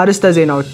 አርዕስተ ዜናዎች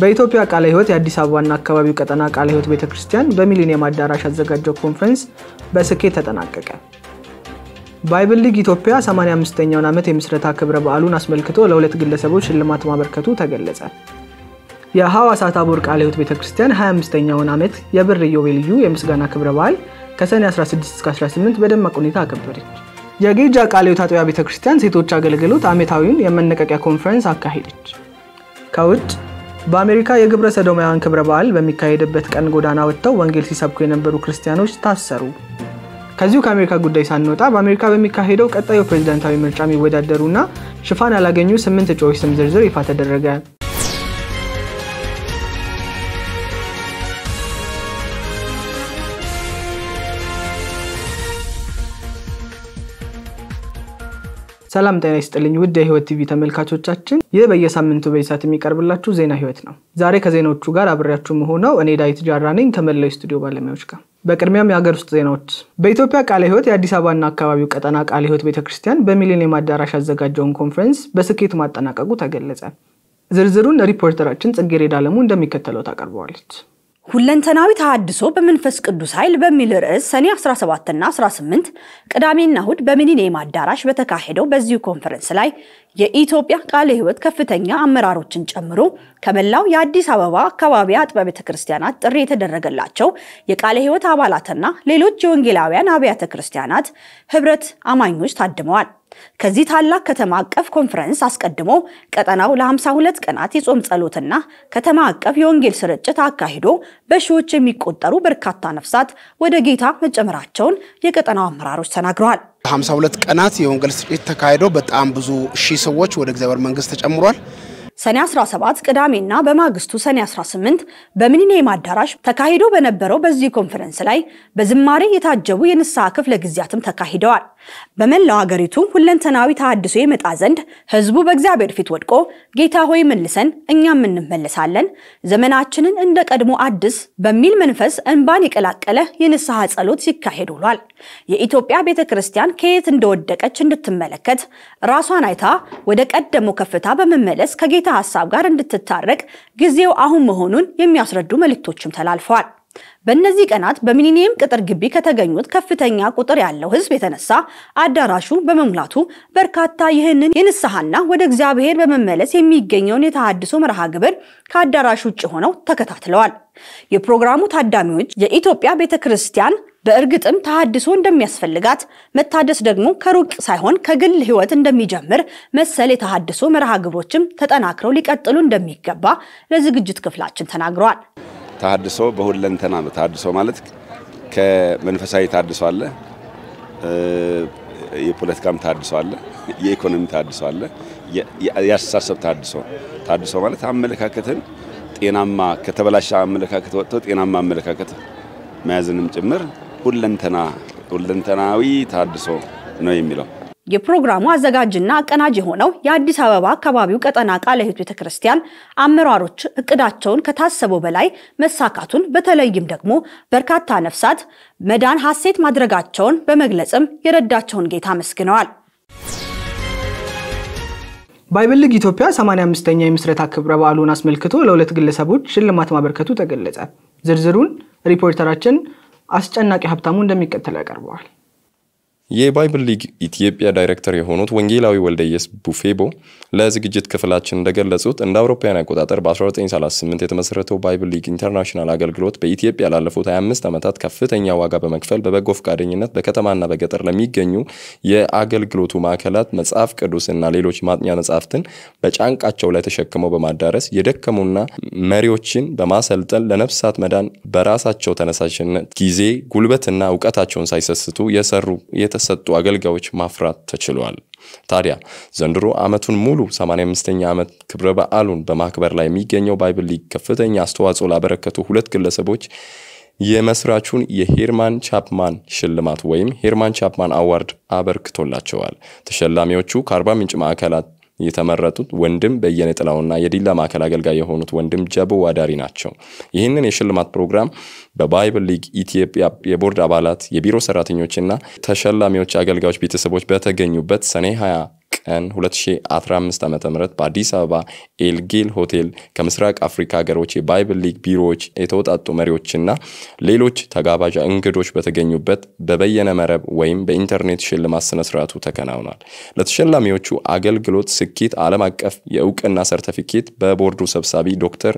በኢትዮጵያ ቃለ ሕይወት የአዲስ አበባና አካባቢው ቀጠና ቃለ ሕይወት ቤተ ክርስቲያን በሚሊኒየም አዳራሽ ያዘጋጀው ኮንፈረንስ በስኬት ተጠናቀቀ። ባይብል ሊግ ኢትዮጵያ 85ኛውን ዓመት የምስረታ ክብረ በዓሉን አስመልክቶ ለሁለት ግለሰቦች ሽልማት ማበርከቱ ተገለጸ። የሐዋሳ ታቦር ቃለ ሕይወት ቤተ ክርስቲያን 25ኛውን ዓመት የብር ኢዮቤልዩ የምስጋና ክብረ በዓል ከሰኔ 16-18 በደማቅ ሁኔታ አከበረች። የጌጃ ቃለ ሕይወት አጥቢያ ቤተ ክርስቲያን ሴቶች አገልግሎት ዓመታዊውን የመነቀቂያ ኮንፈረንስ አካሄደች። ከውጭ በአሜሪካ የግብረ ሰዶማውያን ክብረ በዓል በሚካሄድበት ቀን ጎዳና ወጥተው ወንጌል ሲሰብኩ የነበሩ ክርስቲያኖች ታሰሩ። ከዚሁ ከአሜሪካ ጉዳይ ሳንወጣ በአሜሪካ በሚካሄደው ቀጣዩ ፕሬዝዳንታዊ ምርጫ የሚወዳደሩና ሽፋን ያላገኙ ስምንት እጩዎች ስም ዝርዝር ይፋ ተደረገ። ሰላም ጤና ይስጥልኝ ውድ የህይወት ቲቪ ተመልካቾቻችን፣ ይህ በየሳምንቱ በይሳት የሚቀርብላችሁ ዜና ህይወት ነው። ዛሬ ከዜናዎቹ ጋር አብሬያችሁ መሆነው እኔ ዳዊት ጃራ ነኝ ከመላው ስቱዲዮ ባለሙያዎች ጋር። በቅድሚያም የሀገር ውስጥ ዜናዎች። በኢትዮጵያ ቃለ ህይወት የአዲስ አበባና አካባቢው ቀጠና ቃለ ህይወት ቤተክርስቲያን በሚሊኒየም አዳራሽ ያዘጋጀውን ኮንፈረንስ በስኬት ማጠናቀቁ ተገለጸ። ዝርዝሩን ሪፖርተራችን ጽጌሬዳ አለሙ እንደሚከተለው ታቀርበዋለች። ሁለንተናዊ ተሃድሶ በመንፈስ ቅዱስ ኃይል በሚል ርዕስ ሰኔ 17ና 18 ቅዳሜና እሁድ በሚሊኒየም አዳራሽ በተካሄደው በዚሁ ኮንፈረንስ ላይ የኢትዮጵያ ቃለ ሕይወት ከፍተኛ አመራሮችን ጨምሮ ከመላው የአዲስ አበባ አካባቢ አጥቢያ ቤተ ክርስቲያናት ጥሪ የተደረገላቸው የቃለ ሕይወት አባላትና ሌሎች የወንጌላውያን አብያተ ክርስቲያናት ህብረት አማኞች ታድመዋል። ከዚህ ታላቅ ከተማ አቀፍ ኮንፈረንስ አስቀድሞ ቀጠናው ለ52 ቀናት የጾም ጸሎትና ከተማ አቀፍ የወንጌል ስርጭት አካሂዶ በሺዎች የሚቆጠሩ በርካታ ነፍሳት ወደ ጌታ መጨመራቸውን የቀጠናው አመራሮች ተናግረዋል። 52 ቀናት የወንጌል ስርጭት ተካሂዶ በጣም ብዙ ሺህ ሰዎች ወደ እግዚአብሔር መንግስት ተጨምሯል። ሰኔ 17 ቅዳሜና በማግስቱ ሰኔ 18 በሚሊኒየም አዳራሽ ተካሂዶ በነበረው በዚህ ኮንፈረንስ ላይ በዝማሬ የታጀቡ የንስሐ ክፍለ ጊዜያትም ተካሂደዋል። በመላው አገሪቱ ሁለንተናዊ ተሐድሶ የመጣ ዘንድ ህዝቡ በእግዚአብሔር ፊት ወድቆ ጌታ ሆይ መልሰን፣ እኛም እንመለሳለን፣ ዘመናችንን እንደ ቀድሞ አድስ በሚል መንፈስ እንባን የቀላቀለ የንስሐ ጸሎት ሲካሄድ ውሏል። የኢትዮጵያ ቤተ ክርስቲያን ከየት እንደወደቀች እንድትመለከት ራሷን አይታ ወደ ቀደሞ ከፍታ በመመለስ ከጌ ከፍትህ ሀሳብ ጋር እንድትታረቅ ጊዜው አሁን መሆኑን የሚያስረዱ መልእክቶችም ተላልፈዋል። በእነዚህ ቀናት በሚሊኒየም ቅጥር ግቢ ከተገኙት ከፍተኛ ቁጥር ያለው ሕዝብ የተነሳ አዳራሹ በመሙላቱ በርካታ ይህንን የንስሐና ወደ እግዚአብሔር በመመለስ የሚገኘውን የተሃድሶ መርሃ ግብር ከአዳራሹ ውጭ ሆነው ተከታትለዋል። የፕሮግራሙ ታዳሚዎች የኢትዮጵያ ቤተ ክርስቲያን በእርግጥም ተሃድሶ እንደሚያስፈልጋት መታደስ ደግሞ ከሩቅ ሳይሆን ከግል ህይወት እንደሚጀምር መሰል የተሃድሶ መርሃ ግብሮችም ተጠናክረው ሊቀጥሉ እንደሚገባ ለዝግጅት ክፍላችን ተናግረዋል። ተሃድሶ በሁለንተና ነው። ተሃድሶ ማለት ከመንፈሳዊ ተሃድሶ አለ፣ የፖለቲካም ተሃድሶ አለ፣ የኢኮኖሚ ተሃድሶ አለ፣ የአስተሳሰብ ተሃድሶ። ተሃድሶ ማለት አመለካከትን ጤናማ ከተበላሸ አመለካከት ወጥቶ ጤናማ አመለካከት መያዝንም ጭምር ሁለንተና ሁለንተናዊ ታድሶ ነው የሚለው። የፕሮግራሙ አዘጋጅና አቀናጅ የሆነው የአዲስ አበባ አካባቢው ቀጠና ቃለ ሕይወት ቤተ ክርስቲያን አመራሮች እቅዳቸውን ከታሰበው በላይ መሳካቱን በተለይም ደግሞ በርካታ ነፍሳት መዳን ሐሴት ማድረጋቸውን በመግለጽም የረዳቸውን ጌታ አመስግነዋል። ባይብል ሊግ ኢትዮጵያ 85ኛ የምስረታ ክብረ በዓሉን አስመልክቶ ለሁለት ግለሰቦች ሽልማት ማበርከቱ ተገለጸ። ዝርዝሩን ሪፖርተራችን አስጨናቂ ሀብታሙ እንደሚከተለው ያቀርበዋል። የባይብል ሊግ ኢትዮጵያ ዳይሬክተር የሆኑት ወንጌላዊ ወልደየስ ቡፌቦ ለዝግጅት ክፍላችን እንደገለጹት እንደ አውሮፓውያን አቆጣጠር በ1938 የተመሠረተው ባይብል ሊግ ኢንተርናሽናል አገልግሎት በኢትዮጵያ ላለፉት 25 ዓመታት ከፍተኛ ዋጋ በመክፈል በበጎ ፈቃደኝነት በከተማና በገጠር ለሚገኙ የአገልግሎቱ ማዕከላት መጽሐፍ ቅዱስ እና ሌሎች ማጥኛ መጽሐፍትን በጫንቃቸው ላይ ተሸክመው በማዳረስ የደከሙና መሪዎችን በማሰልጠን ለነፍሳት መዳን በራሳቸው ተነሳሽነት ጊዜ ጉልበትና እውቀታቸውን ሳይሰስቱ የሰሩ የተሰጡ አገልጋዮች ማፍራት ተችሏል። ታዲያ ዘንድሮ ዓመቱን ሙሉ 85ኛ ዓመት ክብረ በዓሉን በማክበር ላይ የሚገኘው ባይብል ሊግ ከፍተኛ አስተዋጽኦ ላበረከቱ ሁለት ግለሰቦች የመስራቹን የሄርማን ቻፕማን ሽልማት ወይም ሄርማን ቻፕማን አዋርድ አበርክቶላቸዋል። ተሸላሚዎቹ ከአርባ ምንጭ ማዕከላት የተመረጡት ወንድም በየነ ጥላውና የዲላ ማዕከል አገልጋይ የሆኑት ወንድም ጀቦ ዋዳሪ ናቸው። ይህንን የሽልማት ፕሮግራም በባይብል ሊግ ኢትዮጵያ የቦርድ አባላት፣ የቢሮ ሰራተኞችና ተሸላሚዎች አገልጋዮች ቤተሰቦች በተገኙበት ሰኔ 20 ቀን 2015 ዓ ም በአዲስ አበባ ኤልጌል ሆቴል ከምስራቅ አፍሪካ ሀገሮች የባይብል ሊግ ቢሮዎች የተውጣጡ መሪዎችና ሌሎች ተጋባዥ እንግዶች በተገኙበት በበየነ መረብ ወይም በኢንተርኔት ሽልማት ስነስርዓቱ ተከናውኗል። ለተሸላሚዎቹ አገልግሎት ስኬት ዓለም አቀፍ የእውቅና ሰርተፊኬት በቦርዱ ሰብሳቢ ዶክተር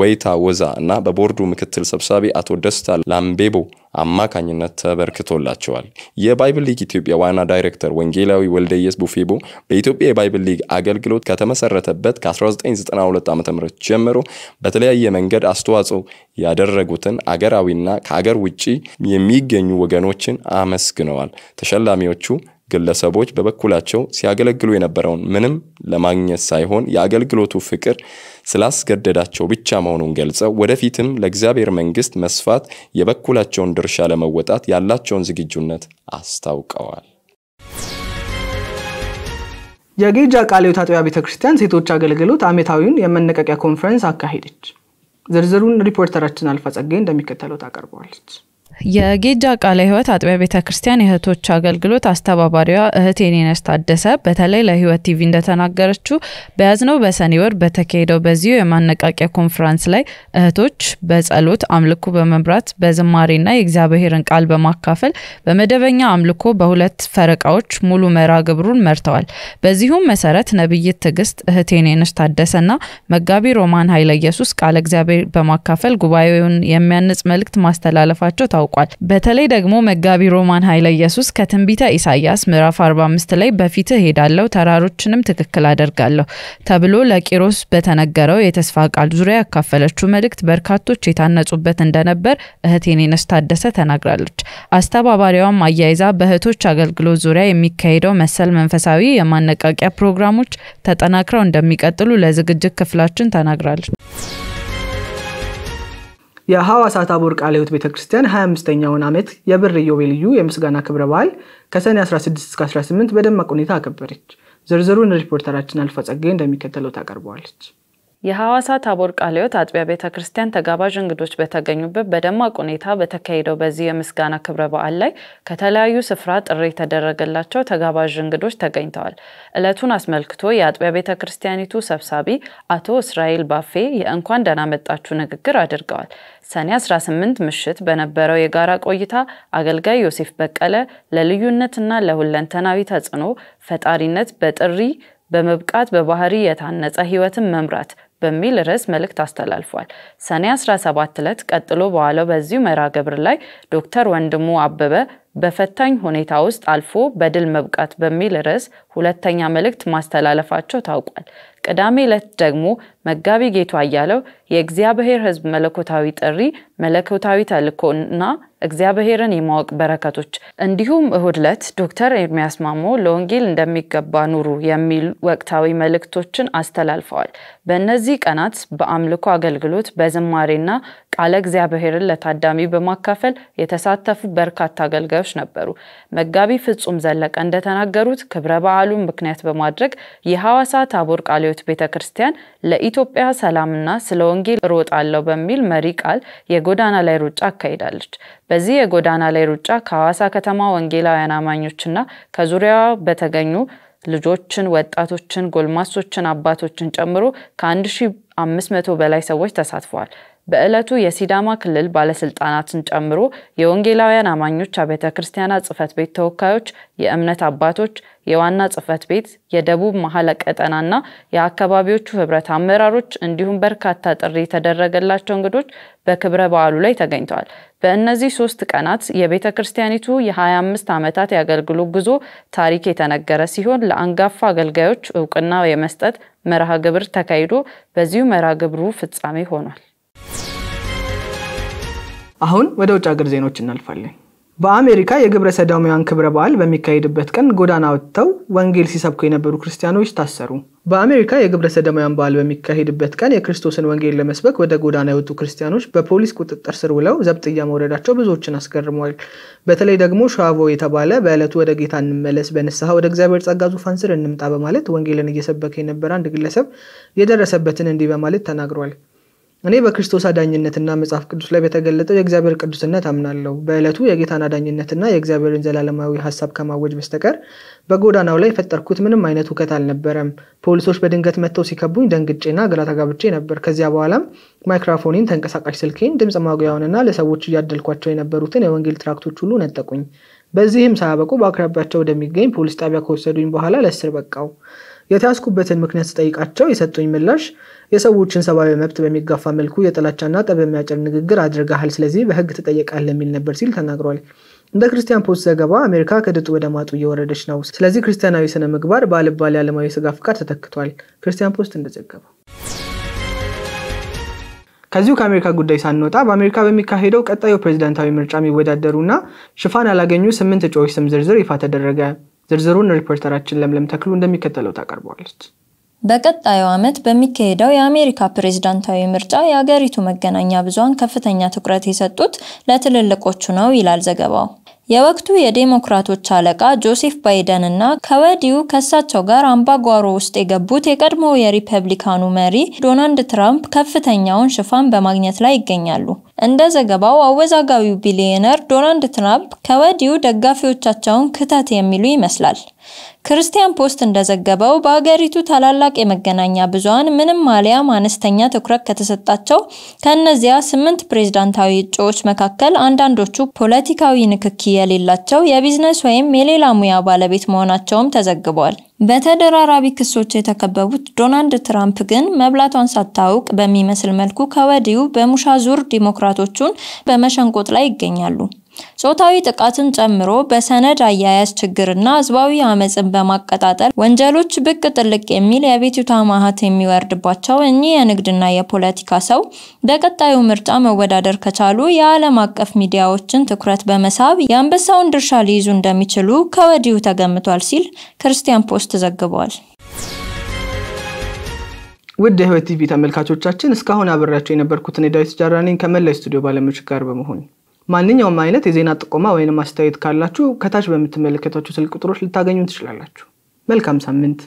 ወይታ ወዛ እና በቦርዱ ምክትል ሰብሳቢ አቶ ደስታ ላምቤቦ አማካኝነት ተበርክቶላቸዋል። የባይብል ሊግ ኢትዮጵያ ዋና ዳይሬክተር ወንጌላዊ ወልደየስ ቡፌቦ በኢትዮጵያ የባይብል ሊግ አገልግሎት ከተመሰረተበት ከ1992 ዓ ም ጀምሮ በተለያየ መንገድ አስተዋጽኦ ያደረጉትን አገራዊና ከአገር ውጭ የሚገኙ ወገኖችን አመስግነዋል። ተሸላሚዎቹ ግለሰቦች በበኩላቸው ሲያገለግሉ የነበረውን ምንም ለማግኘት ሳይሆን የአገልግሎቱ ፍቅር ስላስገደዳቸው ብቻ መሆኑን ገልጸው ወደፊትም ለእግዚአብሔር መንግስት መስፋት የበኩላቸውን ድርሻ ለመወጣት ያላቸውን ዝግጁነት አስታውቀዋል። የጌጃ ቃል ሕይወት አጥቢያ ቤተ ክርስቲያን ሴቶች አገልግሎት ዓመታዊውን የመነቀቂያ ኮንፈረንስ አካሄደች። ዝርዝሩን ሪፖርተራችን አልፋ ጸጋዬ እንደሚከተለው ታቀርበዋለች። የጌጃ ቃለ ሕይወት አጥቢያ ቤተ ክርስቲያን የእህቶች አገልግሎት አስተባባሪዋ እህት የኔነሽ ታደሰ በተለይ ለሕይወት ቲቪ እንደተናገረችው በያዝነው በሰኔ ወር በተካሄደው በዚሁ የማነቃቂያ ኮንፈረንስ ላይ እህቶች በጸሎት አምልኮ በመምራት በዝማሬና የእግዚአብሔርን ቃል በማካፈል በመደበኛ አምልኮ በሁለት ፈረቃዎች ሙሉ መራ ግብሩን መርተዋል። በዚሁም መሰረት ነብይት ትዕግስት እህት የኔነሽ ታደሰና መጋቢ ሮማን ኃይለ ኢየሱስ ቃለ እግዚአብሔር በማካፈል ጉባኤውን የሚያንጽ መልእክት ማስተላለፋቸው ታውቋል። ታውቋል። በተለይ ደግሞ መጋቢ ሮማን ኃይለ ኢየሱስ ከትንቢተ ኢሳያስ ምዕራፍ 45 ላይ በፊት ሄዳለሁ ተራሮችንም ትክክል አደርጋለሁ ተብሎ ለቂሮስ በተነገረው የተስፋ ቃል ዙሪያ ያካፈለችው መልእክት በርካቶች የታነጹበት እንደነበር እህቴን ኔነሽ ታደሰ ተናግራለች። አስተባባሪዋም አያይዛ በእህቶች አገልግሎት ዙሪያ የሚካሄደው መሰል መንፈሳዊ የማነቃቂያ ፕሮግራሞች ተጠናክረው እንደሚቀጥሉ ለዝግጅት ክፍላችን ተናግራለች። የሐዋሳ ታቦር ቃለ ሕይወት ቤተክርስቲያን 25ኛውን ዓመት የብር ኢዮቤልዩ የምስጋና ክብረ በዓል ከሰኔ 16 እስከ 18 በደማቅ ሁኔታ አከበረች። ዝርዝሩን ሪፖርተራችን አልፋ ጸጋዬ እንደሚከተለው ታቀርበዋለች። የሐዋሳ ታቦር ቃለ ሕይወት አጥቢያ ቤተ ክርስቲያን ተጋባዥ እንግዶች በተገኙበት በደማቅ ሁኔታ በተካሄደው በዚህ የምስጋና ክብረ በዓል ላይ ከተለያዩ ስፍራ ጥሪ የተደረገላቸው ተጋባዥ እንግዶች ተገኝተዋል። ዕለቱን አስመልክቶ የአጥቢያ ቤተ ክርስቲያኒቱ ሰብሳቢ አቶ እስራኤል ባፌ የእንኳን ደህና መጣችሁ ንግግር አድርገዋል። ሰኔ 18 ምሽት በነበረው የጋራ ቆይታ አገልጋይ ዮሴፍ በቀለ ለልዩነትና ለሁለንተናዊ ተጽዕኖ ፈጣሪነት በጥሪ በመብቃት በባህሪ የታነጸ ሕይወትን መምራት በሚል ርዕስ መልእክት አስተላልፏል። ሰኔ 17 ዕለት ቀጥሎ በዋለው በዚሁ መርሃ ግብር ላይ ዶክተር ወንድሙ አበበ በፈታኝ ሁኔታ ውስጥ አልፎ በድል መብቃት በሚል ርዕስ ሁለተኛ መልእክት ማስተላለፋቸው ታውቋል። ቅዳሜ ዕለት ደግሞ መጋቢ ጌቱ አያለው የእግዚአብሔር ህዝብ መለኮታዊ ጥሪ፣ መለኮታዊ ተልኮና እግዚአብሔርን የማወቅ በረከቶች እንዲሁም እሁድ ዕለት ዶክተር ኤርሚያስ ማሞ ለወንጌል እንደሚገባ ኑሩ የሚል ወቅታዊ መልእክቶችን አስተላልፈዋል። በእነዚህ ቀናት በአምልኮ አገልግሎት በዝማሬና ቃለ እግዚአብሔርን ለታዳሚ በማካፈል የተሳተፉ በርካታ አገልጋዮች ነበሩ። መጋቢ ፍጹም ዘለቀ እንደተናገሩት ክብረ በዓሉን ምክንያት በማድረግ የሐዋሳ ታቦር ቃልዮት ቤተ ክርስቲያን ለኢትዮጵያ ሰላምና ስለ ወንጌል እሮጣለሁ በሚል መሪ ቃል የጎዳና ላይ ሩጫ አካሂዳለች። በዚህ የጎዳና ላይ ሩጫ ከሐዋሳ ከተማ ወንጌላውያን አማኞችና ከዙሪያዋ በተገኙ ልጆችን፣ ወጣቶችን፣ ጎልማሶችን፣ አባቶችን ጨምሮ ከ1500 በላይ ሰዎች ተሳትፈዋል። በዕለቱ የሲዳማ ክልል ባለስልጣናትን ጨምሮ የወንጌላውያን አማኞች አብያተ ክርስቲያናት ጽህፈት ቤት ተወካዮች፣ የእምነት አባቶች፣ የዋና ጽህፈት ቤት፣ የደቡብ መሀል ቀጠናና የአካባቢዎቹ ህብረት አመራሮች እንዲሁም በርካታ ጥሪ የተደረገላቸው እንግዶች በክብረ በዓሉ ላይ ተገኝተዋል። በእነዚህ ሶስት ቀናት የቤተ ክርስቲያኒቱ የ25 ዓመታት የአገልግሎት ጉዞ ታሪክ የተነገረ ሲሆን ለአንጋፋ አገልጋዮች እውቅና የመስጠት መርሃ ግብር ተካሂዶ በዚሁ መርሃ ግብሩ ፍጻሜ ሆኗል። አሁን ወደ ውጭ ሀገር ዜኖች እናልፋለን። በአሜሪካ የግብረ ሰዶማውያን ክብረ በዓል በሚካሄድበት ቀን ጎዳና ወጥተው ወንጌል ሲሰብኩ የነበሩ ክርስቲያኖች ታሰሩ። በአሜሪካ የግብረ ሰዶማውያን በዓል በሚካሄድበት ቀን የክርስቶስን ወንጌል ለመስበክ ወደ ጎዳና የወጡ ክርስቲያኖች በፖሊስ ቁጥጥር ስር ውለው ዘብጥያ መውረዳቸው ብዙዎችን አስገርመዋል። በተለይ ደግሞ ሸዋቮ የተባለ በዕለቱ ወደ ጌታ እንመለስ፣ በንስሐ ወደ እግዚአብሔር ጸጋ ዙፋን ስር እንምጣ በማለት ወንጌልን እየሰበከ የነበረ አንድ ግለሰብ የደረሰበትን እንዲህ በማለት ተናግሯል። እኔ በክርስቶስ አዳኝነትና መጽሐፍ ቅዱስ ላይ በተገለጠው የእግዚአብሔር ቅዱስነት አምናለሁ። በዕለቱ የጌታን አዳኝነትና የእግዚአብሔርን ዘላለማዊ ሀሳብ ከማወጅ በስተቀር በጎዳናው ላይ የፈጠርኩት ምንም አይነት ውከት አልነበረም። ፖሊሶች በድንገት መጥተው ሲከቡኝ ደንግጬና ግራ ተጋብቼ ነበር። ከዚያ በኋላም ማይክሮፎኔን፣ ተንቀሳቃሽ ስልኬን፣ ድምፅ ማጉያውንና ለሰዎች እያደልኳቸው የነበሩትን የወንጌል ትራክቶች ሁሉ ነጠቁኝ። በዚህም ሳያበቁ በአቅራቢያቸው ወደሚገኝ ፖሊስ ጣቢያ ከወሰዱኝ በኋላ ለእስር በቃው። የተያዝኩበትን ምክንያት ስጠይቃቸው የሰጡኝ ምላሽ የሰዎችን ሰብአዊ መብት በሚጋፋ መልኩ የጥላቻና ጠብ የሚያጭር ንግግር አድርገሃል፣ ስለዚህ በህግ ትጠየቃል የሚል ነበር ሲል ተናግሯል። እንደ ክርስቲያን ፖስት ዘገባ አሜሪካ ከድጡ ወደ ማጡ እየወረደች ነው፣ ስለዚህ ክርስቲያናዊ ስነ ምግባር በአልባል ዓለማዊ ስጋ ፍቃድ ተተክቷል። ክርስቲያን ፖስት እንደዘገበው ከዚሁ ከአሜሪካ ጉዳይ ሳንወጣ በአሜሪካ በሚካሄደው ቀጣዩ ፕሬዚዳንታዊ ምርጫ የሚወዳደሩና ሽፋን ያላገኙ ስምንት እጩዎች ስም ዝርዝር ይፋ ተደረገ። ዝርዝሩን ሪፖርተራችን ለምለም ተክሉ እንደሚከተለው ታቀርበዋለች። በቀጣዩ ዓመት በሚካሄደው የአሜሪካ ፕሬዝዳንታዊ ምርጫ የአገሪቱ መገናኛ ብዙሃን ከፍተኛ ትኩረት የሰጡት ለትልልቆቹ ነው ይላል ዘገባው። የወቅቱ የዴሞክራቶች አለቃ ጆሴፍ ባይደን እና ከወዲሁ ከእሳቸው ጋር አምባጓሮ ውስጥ የገቡት የቀድሞ የሪፐብሊካኑ መሪ ዶናልድ ትራምፕ ከፍተኛውን ሽፋን በማግኘት ላይ ይገኛሉ። እንደ ዘገባው አወዛጋቢው ቢሊዮነር ዶናልድ ትራምፕ ከወዲሁ ደጋፊዎቻቸውን ክተት የሚሉ ይመስላል። ክርስቲያን ፖስት እንደዘገበው በአገሪቱ ታላላቅ የመገናኛ ብዙሃን ምንም ማሊያም አነስተኛ ትኩረት ከተሰጣቸው ከእነዚያ ስምንት ፕሬዝዳንታዊ እጩዎች መካከል አንዳንዶቹ ፖለቲካዊ ንክኪ የሌላቸው የቢዝነስ ወይም የሌላ ሙያ ባለቤት መሆናቸውም ተዘግቧል። በተደራራቢ ክሶች የተከበቡት ዶናልድ ትራምፕ ግን መብላቷን ሳታውቅ በሚመስል መልኩ ከወዲሁ በሙሻ ዙር ዲሞክራቶቹን በመሸንቆጥ ላይ ይገኛሉ። ጾታዊ ጥቃትን ጨምሮ በሰነድ አያያዝ ችግርና ህዝባዊ አመፅን በማቀጣጠል ወንጀሎች ብቅ ጥልቅ የሚል የአቤቱታ ማህት የሚወርድባቸው እኚህ የንግድና የፖለቲካ ሰው በቀጣዩ ምርጫ መወዳደር ከቻሉ የዓለም አቀፍ ሚዲያዎችን ትኩረት በመሳብ የአንበሳውን ድርሻ ሊይዙ እንደሚችሉ ከወዲሁ ተገምቷል ሲል ክርስቲያን ፖስት ዘግቧል። ውድ የህይወት ቲቪ ተመልካቾቻችን እስካሁን አብሬያቸው የነበርኩትን ዳዊት ጃራኔን ከመላይ ስቱዲዮ ባለሙያዎች ጋር በመሆን ማንኛውም አይነት የዜና ጥቆማ ወይም አስተያየት ካላችሁ ከታች በምትመለከታችሁ ስልክ ቁጥሮች ልታገኙ ትችላላችሁ። መልካም ሳምንት።